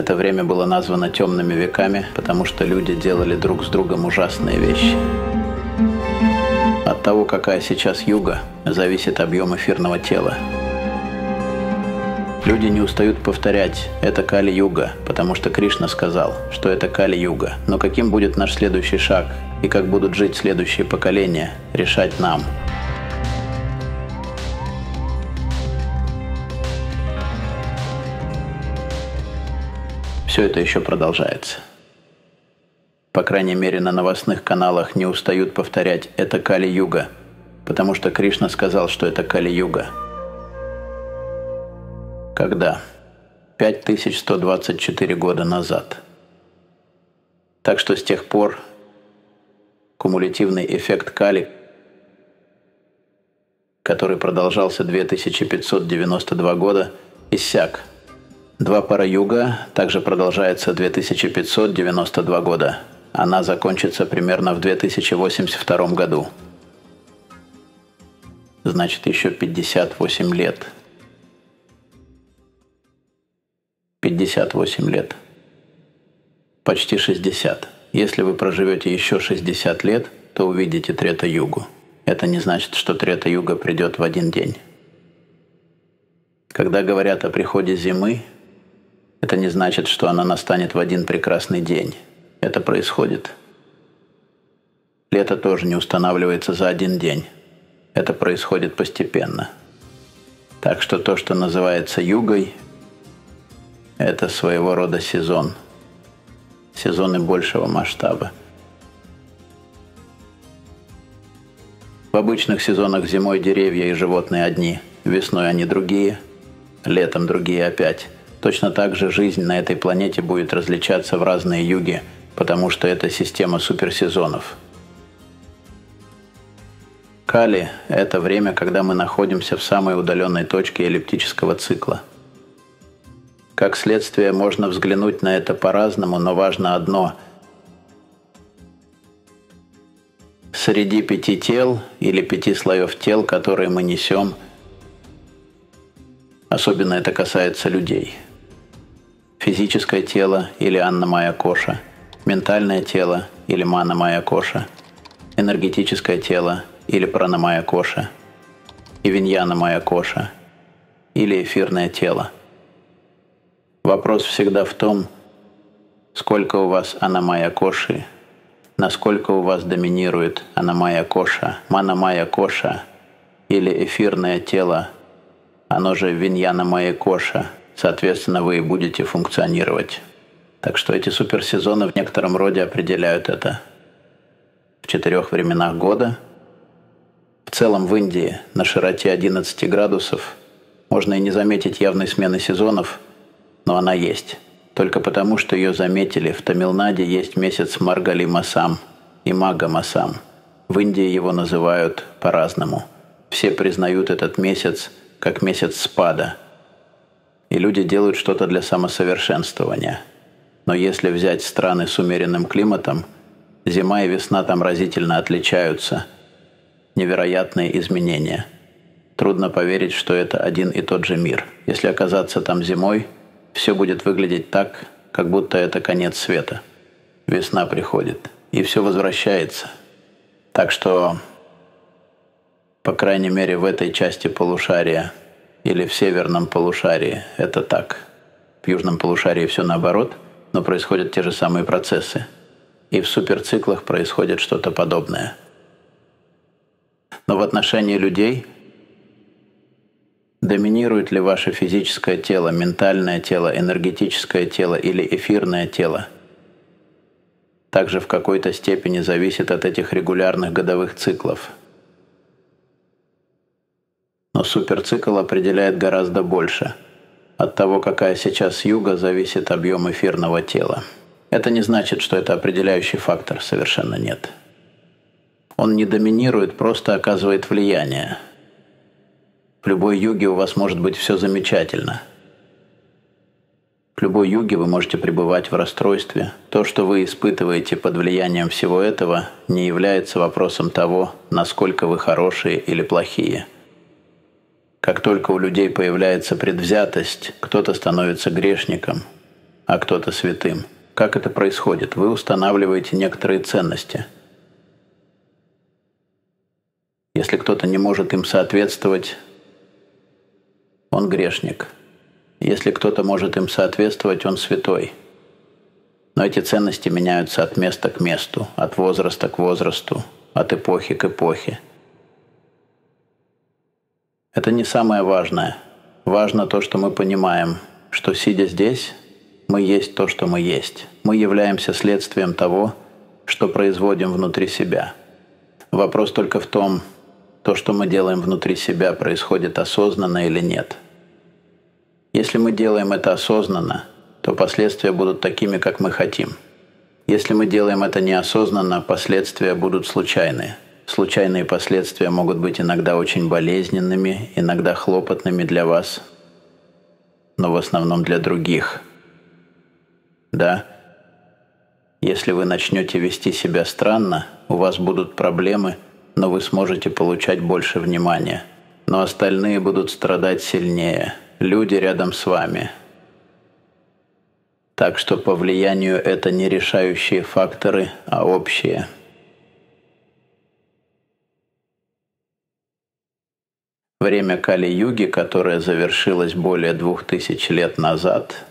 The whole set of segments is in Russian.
Это время было названо темными веками, потому что люди делали друг с другом ужасные вещи. От того, какая сейчас юга, зависит объем эфирного тела. Люди не устают повторять «это Кали-юга», потому что Кришна сказал, что это Кали-юга. Но каким будет наш следующий шаг и как будут жить следующие поколения, решать нам – все это еще продолжается. По крайней мере, на новостных каналах не устают повторять «это Кали-Юга», потому что Кришна сказал, что это Кали-Юга. Когда? 5124 года назад. Так что с тех пор кумулятивный эффект Кали, который продолжался 2592 года, иссяк – Два пара юга также продолжается 2592 года. Она закончится примерно в 2082 году. Значит, еще 58 лет. 58 лет. Почти 60. Если вы проживете еще 60 лет, то увидите Трета Югу. Это не значит, что Трета Юга придет в один день. Когда говорят о приходе зимы, это не значит, что она настанет в один прекрасный день. Это происходит. Лето тоже не устанавливается за один день. Это происходит постепенно. Так что то, что называется югой, это своего рода сезон. Сезоны большего масштаба. В обычных сезонах зимой деревья и животные одни, весной они другие, летом другие опять – Точно так же жизнь на этой планете будет различаться в разные юги, потому что это система суперсезонов. Кали – это время, когда мы находимся в самой удаленной точке эллиптического цикла. Как следствие, можно взглянуть на это по-разному, но важно одно – среди пяти тел или пяти слоев тел, которые мы несем. Особенно это касается людей – Физическое тело или Анна Майя Коша. Ментальное тело или Мана Майя Коша. Энергетическое тело или Прана Майя Коша. И Виньяна Майя Коша. Или эфирное тело. Вопрос всегда в том, сколько у вас Анамая Коши, насколько у вас доминирует Анамая Коша, Манамая Коша или эфирное тело, оно же Виньяна Майя Коша – соответственно, вы и будете функционировать. Так что эти суперсезоны в некотором роде определяют это. В четырех временах года, в целом в Индии на широте 11 градусов можно и не заметить явной смены сезонов, но она есть. Только потому, что ее заметили, в Тамилнаде есть месяц Маргали Масам и Мага Масам. В Индии его называют по-разному. Все признают этот месяц как месяц спада – и люди делают что-то для самосовершенствования. Но если взять страны с умеренным климатом, зима и весна там разительно отличаются. Невероятные изменения. Трудно поверить, что это один и тот же мир. Если оказаться там зимой, все будет выглядеть так, как будто это конец света. Весна приходит, и все возвращается. Так что, по крайней мере, в этой части полушария – или в северном полушарии это так. В южном полушарии все наоборот, но происходят те же самые процессы. И в суперциклах происходит что-то подобное. Но в отношении людей доминирует ли ваше физическое тело, ментальное тело, энергетическое тело или эфирное тело, также в какой-то степени зависит от этих регулярных годовых циклов – но суперцикл определяет гораздо больше. От того, какая сейчас юга, зависит объем эфирного тела. Это не значит, что это определяющий фактор, совершенно нет. Он не доминирует, просто оказывает влияние. В любой юге у вас может быть все замечательно. В любой юге вы можете пребывать в расстройстве. То, что вы испытываете под влиянием всего этого, не является вопросом того, насколько вы хорошие или плохие – как только у людей появляется предвзятость, кто-то становится грешником, а кто-то святым. Как это происходит? Вы устанавливаете некоторые ценности. Если кто-то не может им соответствовать, он грешник. Если кто-то может им соответствовать, он святой. Но эти ценности меняются от места к месту, от возраста к возрасту, от эпохи к эпохе – это не самое важное. Важно то, что мы понимаем, что сидя здесь, мы есть то, что мы есть. Мы являемся следствием того, что производим внутри себя. Вопрос только в том, то, что мы делаем внутри себя, происходит осознанно или нет. Если мы делаем это осознанно, то последствия будут такими, как мы хотим. Если мы делаем это неосознанно, последствия будут случайные – Случайные последствия могут быть иногда очень болезненными, иногда хлопотными для вас, но в основном для других. Да, если вы начнете вести себя странно, у вас будут проблемы, но вы сможете получать больше внимания. Но остальные будут страдать сильнее. Люди рядом с вами. Так что по влиянию это не решающие факторы, а общие – Время Кали-юги, которое завершилось более двух тысяч лет назад,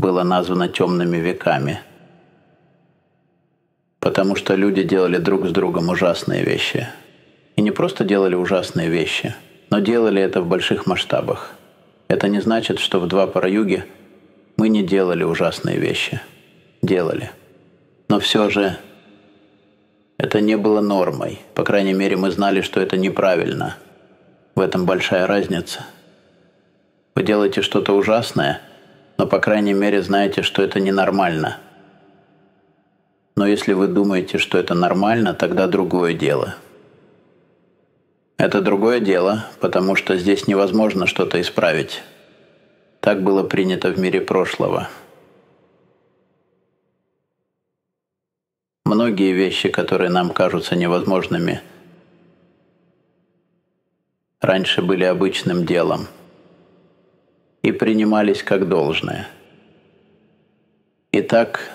было названо темными веками, потому что люди делали друг с другом ужасные вещи. И не просто делали ужасные вещи, но делали это в больших масштабах. Это не значит, что в два параюги мы не делали ужасные вещи. Делали. Но все же это не было нормой. По крайней мере, мы знали, что это неправильно. В этом большая разница. Вы делаете что-то ужасное, но, по крайней мере, знаете, что это ненормально. Но если вы думаете, что это нормально, тогда другое дело. Это другое дело, потому что здесь невозможно что-то исправить. Так было принято в мире прошлого. Многие вещи, которые нам кажутся невозможными, раньше были обычным делом и принимались как должное. Итак,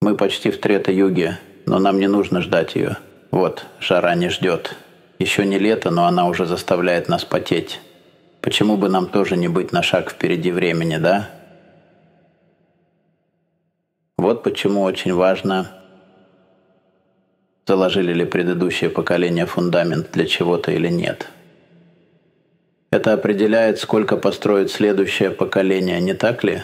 мы почти в Трета-Юге, но нам не нужно ждать ее. Вот, жара не ждет. Еще не лето, но она уже заставляет нас потеть. Почему бы нам тоже не быть на шаг впереди времени, да? Вот почему очень важно, заложили ли предыдущее поколение фундамент для чего-то или нет. Это определяет, сколько построит следующее поколение, не так ли?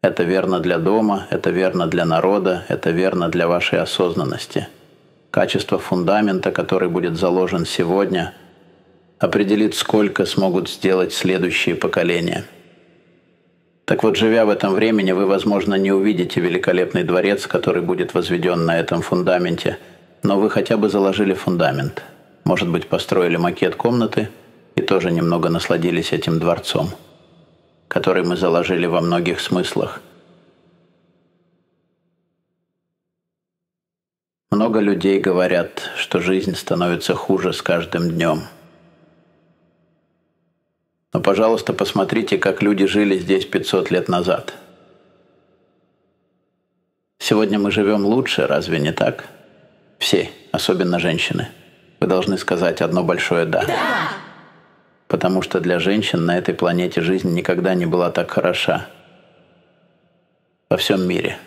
Это верно для дома, это верно для народа, это верно для вашей осознанности. Качество фундамента, который будет заложен сегодня, определит, сколько смогут сделать следующие поколения – так вот, живя в этом времени, вы, возможно, не увидите великолепный дворец, который будет возведен на этом фундаменте, но вы хотя бы заложили фундамент. Может быть, построили макет комнаты и тоже немного насладились этим дворцом, который мы заложили во многих смыслах. Много людей говорят, что жизнь становится хуже с каждым днем – но, пожалуйста, посмотрите, как люди жили здесь 500 лет назад. Сегодня мы живем лучше, разве не так? Все, особенно женщины. Вы должны сказать одно большое «да». да. Потому что для женщин на этой планете жизнь никогда не была так хороша. Во всем мире.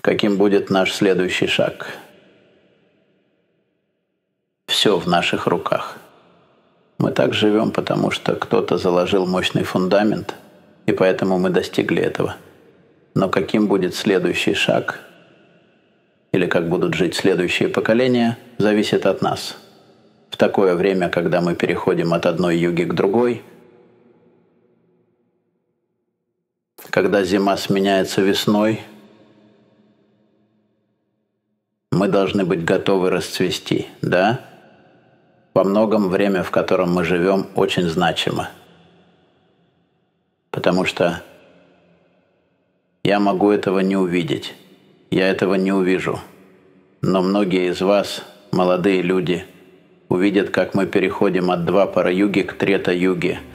Каким будет наш следующий шаг? все в наших руках. Мы так живем, потому что кто-то заложил мощный фундамент, и поэтому мы достигли этого. Но каким будет следующий шаг, или как будут жить следующие поколения, зависит от нас. В такое время, когда мы переходим от одной юги к другой, когда зима сменяется весной, мы должны быть готовы расцвести, да? Да во многом время, в котором мы живем, очень значимо. Потому что я могу этого не увидеть. Я этого не увижу. Но многие из вас, молодые люди, увидят, как мы переходим от два пара юги к трета юги –